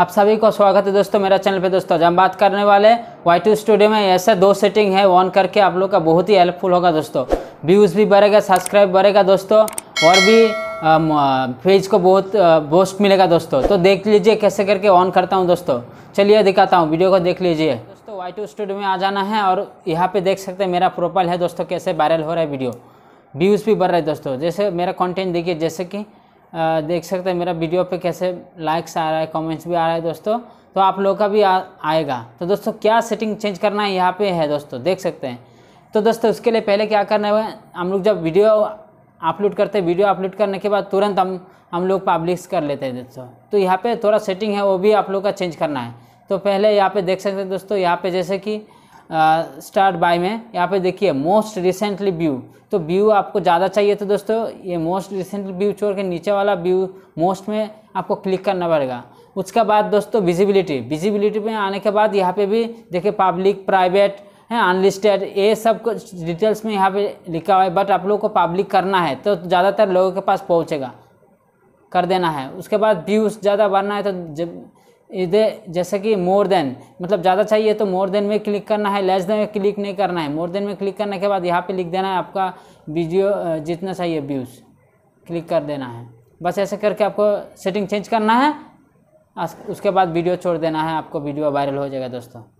आप सभी को स्वागत है दोस्तों मेरा चैनल पे दोस्तों जब हम बात करने वाले हैं वाई टू स्टूडियो में ऐसे दो सेटिंग है ऑन करके आप लोग का बहुत ही हेल्पफुल होगा दोस्तों व्यूज़ भी बढ़ेगा सब्सक्राइब बढ़ेगा दोस्तों और भी पेज को बहुत बोस्ट मिलेगा दोस्तों तो देख लीजिए कैसे करके ऑन करता हूँ दोस्तों चलिए दिखाता हूँ वीडियो को देख लीजिए दोस्तों वाई टू स्टूडियो में आ जाना है और यहाँ पर देख सकते हैं मेरा प्रोफाइल है दोस्तों कैसे वायरल हो रहा है वीडियो व्यूज़ भी बढ़ रहे है दोस्तों जैसे मेरा कॉन्टेंट देखिए जैसे कि देख सकते हैं मेरा वीडियो पे कैसे लाइक्स आ रहा है कमेंट्स भी आ रहा है दोस्तों तो आप लोग का भी आ, आएगा तो दोस्तों क्या सेटिंग चेंज करना है यहाँ पे है दोस्तों देख सकते हैं तो दोस्तों उसके लिए पहले क्या करना है हम लोग जब वीडियो अपलोड करते हैं वीडियो अपलोड करने के बाद तुरंत हम हम लोग पब्लिश कर लेते हैं दोस्तों तो यहाँ पर थोड़ा सेटिंग है वो भी आप लोग का चेंज करना है तो पहले यहाँ पर देख सकते हैं दोस्तों यहाँ पर जैसे कि स्टार्ट बाय में यहाँ पे देखिए मोस्ट रिसेंटली व्यू तो व्यू आपको ज़्यादा चाहिए तो दोस्तों ये मोस्ट रिसेंटली व्यू छोड़ के नीचे वाला व्यू मोस्ट में आपको क्लिक करना पड़ेगा उसके बाद दोस्तों विजिबिलिटी विजिबिलिटी में आने के बाद यहाँ पे भी देखिए पब्लिक प्राइवेट है अनलिस्टेड ये सब डिटेल्स में यहाँ पे लिखा हुआ है बट आप लोग को पब्लिक करना है तो ज़्यादातर लोगों के पास पहुँचेगा कर देना है उसके बाद व्यूज़ ज़्यादा बढ़ना है तो जब इधर जैसे कि मोर देन मतलब ज़्यादा चाहिए तो मोर देन में क्लिक करना है लेस देन में क्लिक नहीं करना है मोर देन में क्लिक करने के बाद यहाँ पे लिख देना है आपका वीडियो जितना चाहिए व्यूज़ क्लिक कर देना है बस ऐसे करके आपको सेटिंग चेंज करना है उसके बाद वीडियो छोड़ देना है आपको वीडियो वायरल हो जाएगा दोस्तों